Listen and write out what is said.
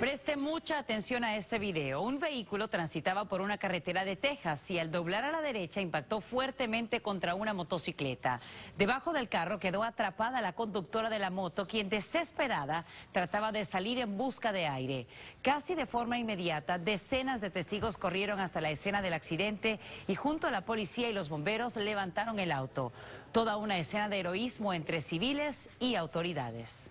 Preste mucha atención a este video. Un vehículo transitaba por una carretera de Texas y al doblar a la derecha impactó fuertemente contra una motocicleta. Debajo del carro quedó atrapada la conductora de la moto, quien desesperada trataba de salir en busca de aire. Casi de forma inmediata, decenas de testigos corrieron hasta la escena del accidente y junto a la policía y los bomberos levantaron el auto. Toda una escena de heroísmo entre civiles y autoridades.